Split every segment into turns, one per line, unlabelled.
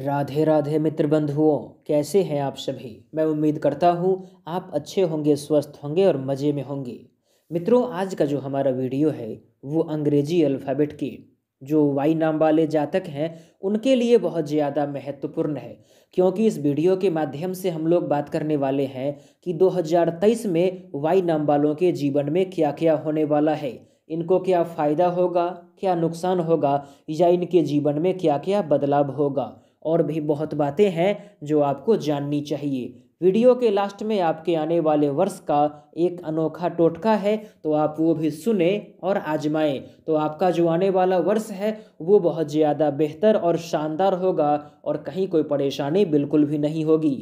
राधे राधे मित्र बंधुओं कैसे हैं आप सभी मैं उम्मीद करता हूँ आप अच्छे होंगे स्वस्थ होंगे और मज़े में होंगे मित्रों आज का जो हमारा वीडियो है वो अंग्रेजी अल्फ़ाबेट की जो वाई नाम वाले जातक हैं उनके लिए बहुत ज़्यादा महत्वपूर्ण है क्योंकि इस वीडियो के माध्यम से हम लोग बात करने वाले हैं कि दो में वाई नाम वालों के जीवन में क्या क्या होने वाला है इनको क्या फ़ायदा होगा क्या नुकसान होगा या इनके जीवन में क्या क्या बदलाव होगा और भी बहुत बातें हैं जो आपको जाननी चाहिए वीडियो के लास्ट में आपके आने वाले वर्ष का एक अनोखा टोटका है तो आप वो भी सुने और आजमाएं तो आपका जो आने वाला वर्ष है वो बहुत ज़्यादा बेहतर और शानदार होगा और कहीं कोई परेशानी बिल्कुल भी नहीं होगी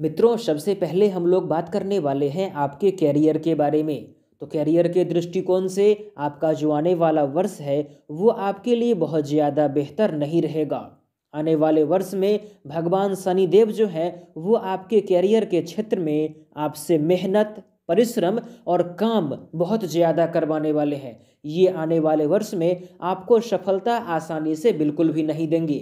मित्रों सबसे पहले हम लोग बात करने वाले हैं आपके कैरियर के बारे में तो कैरियर के दृष्टिकोण से आपका जो आने वाला वर्ष है वो आपके लिए बहुत ज़्यादा बेहतर नहीं रहेगा आने वाले वर्ष में भगवान शनिदेव जो है वो आपके कैरियर के क्षेत्र में आपसे मेहनत परिश्रम और काम बहुत ज़्यादा करवाने वाले हैं ये आने वाले वर्ष में आपको सफलता आसानी से बिल्कुल भी नहीं देंगे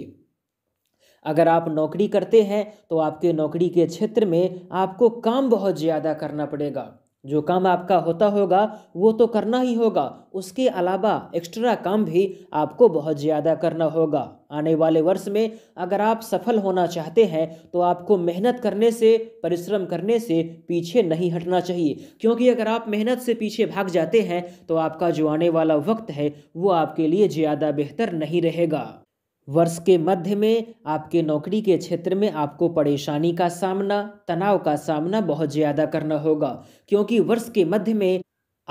अगर आप नौकरी करते हैं तो आपके नौकरी के क्षेत्र में आपको काम बहुत ज़्यादा करना पड़ेगा जो काम आपका होता होगा वो तो करना ही होगा उसके अलावा एक्स्ट्रा काम भी आपको बहुत ज़्यादा करना होगा आने वाले वर्ष में अगर आप सफल होना चाहते हैं तो आपको मेहनत करने से परिश्रम करने से पीछे नहीं हटना चाहिए क्योंकि अगर आप मेहनत से पीछे भाग जाते हैं तो आपका जो आने वाला वक्त है वो आपके लिए ज़्यादा बेहतर नहीं रहेगा वर्ष के मध्य में आपके नौकरी के क्षेत्र में आपको परेशानी का सामना तनाव का सामना बहुत ज़्यादा करना होगा क्योंकि वर्ष के मध्य में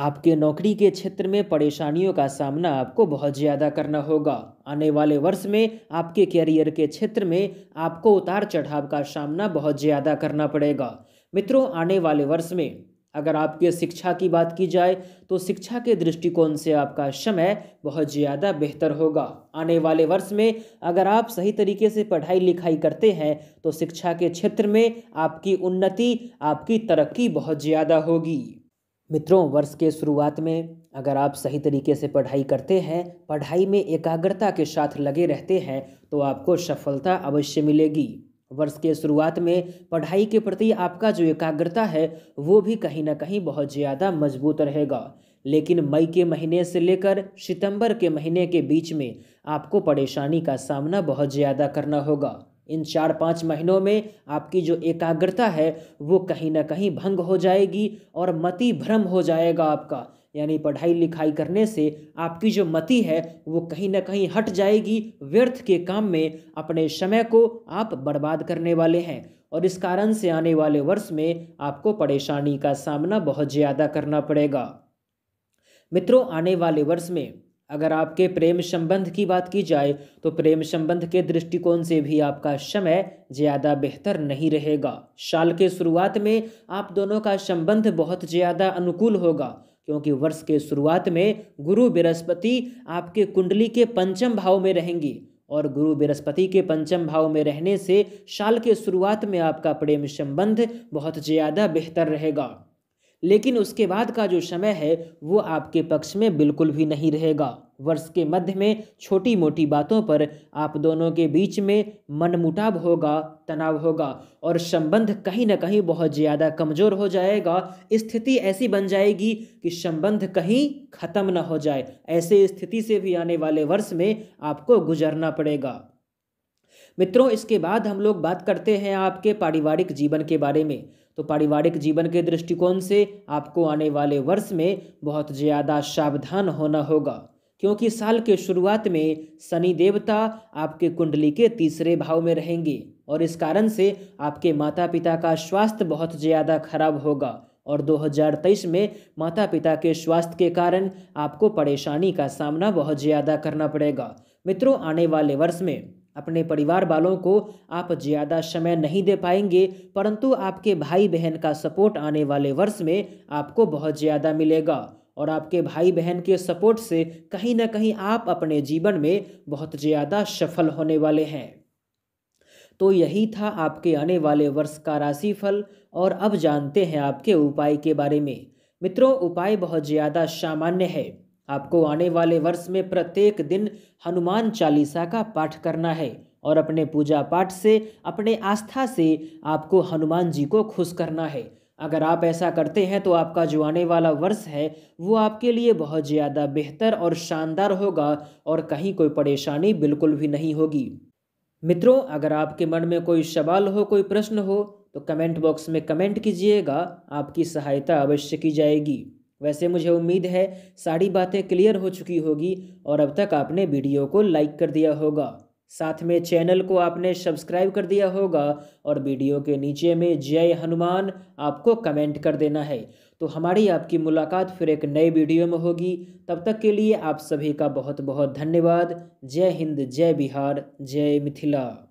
आपके नौकरी के क्षेत्र में परेशानियों का सामना आपको बहुत ज़्यादा करना होगा आने वाले वर्ष में आपके कैरियर के क्षेत्र में आपको उतार चढ़ाव का सामना बहुत ज़्यादा करना पड़ेगा मित्रों आने वाले वर्ष में अगर आपके शिक्षा की बात की जाए तो शिक्षा के दृष्टिकोण से आपका समय बहुत ज़्यादा बेहतर होगा आने वाले वर्ष में अगर आप सही तरीके से पढ़ाई लिखाई करते हैं तो शिक्षा के क्षेत्र में आपकी उन्नति आपकी तरक्की बहुत ज़्यादा होगी मित्रों वर्ष के शुरुआत में अगर आप सही तरीके से पढ़ाई करते हैं पढ़ाई में एकाग्रता के साथ लगे रहते हैं तो आपको सफलता अवश्य मिलेगी वर्ष के शुरुआत में पढ़ाई के प्रति आपका जो एकाग्रता है वो भी कहीं ना कहीं बहुत ज़्यादा मजबूत रहेगा लेकिन मई के महीने से लेकर सितंबर के महीने के बीच में आपको परेशानी का सामना बहुत ज़्यादा करना होगा इन चार पाँच महीनों में आपकी जो एकाग्रता है वो कहीं ना कहीं भंग हो जाएगी और मति भ्रम हो जाएगा आपका यानी पढ़ाई लिखाई करने से आपकी जो मति है वो कहीं ना कहीं हट जाएगी व्यर्थ के काम में अपने समय को आप बर्बाद करने वाले हैं और इस कारण से आने वाले वर्ष में आपको परेशानी का सामना बहुत ज़्यादा करना पड़ेगा मित्रों आने वाले वर्ष में अगर आपके प्रेम संबंध की बात की जाए तो प्रेम संबंध के दृष्टिकोण से भी आपका समय ज़्यादा बेहतर नहीं रहेगा साल के शुरुआत में आप दोनों का संबंध बहुत ज़्यादा अनुकूल होगा क्योंकि वर्ष के शुरुआत में गुरु बृहस्पति आपके कुंडली के पंचम भाव में रहेंगी और गुरु बृहस्पति के पंचम भाव में रहने से साल के शुरुआत में आपका प्रेम संबंध बहुत ज़्यादा बेहतर रहेगा लेकिन उसके बाद का जो समय है वो आपके पक्ष में बिल्कुल भी नहीं रहेगा वर्ष के मध्य में छोटी मोटी बातों पर आप दोनों के बीच में मनमुटाव होगा तनाव होगा और संबंध कहीं ना कहीं बहुत ज़्यादा कमज़ोर हो जाएगा स्थिति ऐसी बन जाएगी कि संबंध कहीं ख़त्म ना हो जाए ऐसे स्थिति से भी आने वाले वर्ष में आपको गुजरना पड़ेगा मित्रों इसके बाद हम लोग बात करते हैं आपके पारिवारिक जीवन के बारे में तो पारिवारिक जीवन के दृष्टिकोण से आपको आने वाले वर्ष में बहुत ज़्यादा सावधान होना होगा क्योंकि साल के शुरुआत में शनि देवता आपके कुंडली के तीसरे भाव में रहेंगे और इस कारण से आपके माता पिता का स्वास्थ्य बहुत ज़्यादा खराब होगा और 2023 में माता पिता के स्वास्थ्य के कारण आपको परेशानी का सामना बहुत ज़्यादा करना पड़ेगा मित्रों आने वाले वर्ष में अपने परिवार वालों को आप ज़्यादा समय नहीं दे पाएंगे परंतु आपके भाई बहन का सपोर्ट आने वाले वर्ष में आपको बहुत ज़्यादा मिलेगा और आपके भाई बहन के सपोर्ट से कहीं ना कहीं आप अपने जीवन में बहुत ज़्यादा सफल होने वाले हैं तो यही था आपके आने वाले वर्ष का राशिफल और अब जानते हैं आपके उपाय के बारे में मित्रों उपाय बहुत ज़्यादा सामान्य है आपको आने वाले वर्ष में प्रत्येक दिन हनुमान चालीसा का पाठ करना है और अपने पूजा पाठ से अपने आस्था से आपको हनुमान जी को खुश करना है अगर आप ऐसा करते हैं तो आपका जो आने वाला वर्ष है वो आपके लिए बहुत ज़्यादा बेहतर और शानदार होगा और कहीं कोई परेशानी बिल्कुल भी नहीं होगी मित्रों अगर आपके मन में कोई सवाल हो कोई प्रश्न हो तो कमेंट बॉक्स में कमेंट कीजिएगा आपकी सहायता अवश्य की जाएगी वैसे मुझे उम्मीद है सारी बातें क्लियर हो चुकी होगी और अब तक आपने वीडियो को लाइक कर दिया होगा साथ में चैनल को आपने सब्सक्राइब कर दिया होगा और वीडियो के नीचे में जय हनुमान आपको कमेंट कर देना है तो हमारी आपकी मुलाकात फिर एक नए वीडियो में होगी तब तक के लिए आप सभी का बहुत बहुत धन्यवाद जय हिंद जय बिहार जय मिथिला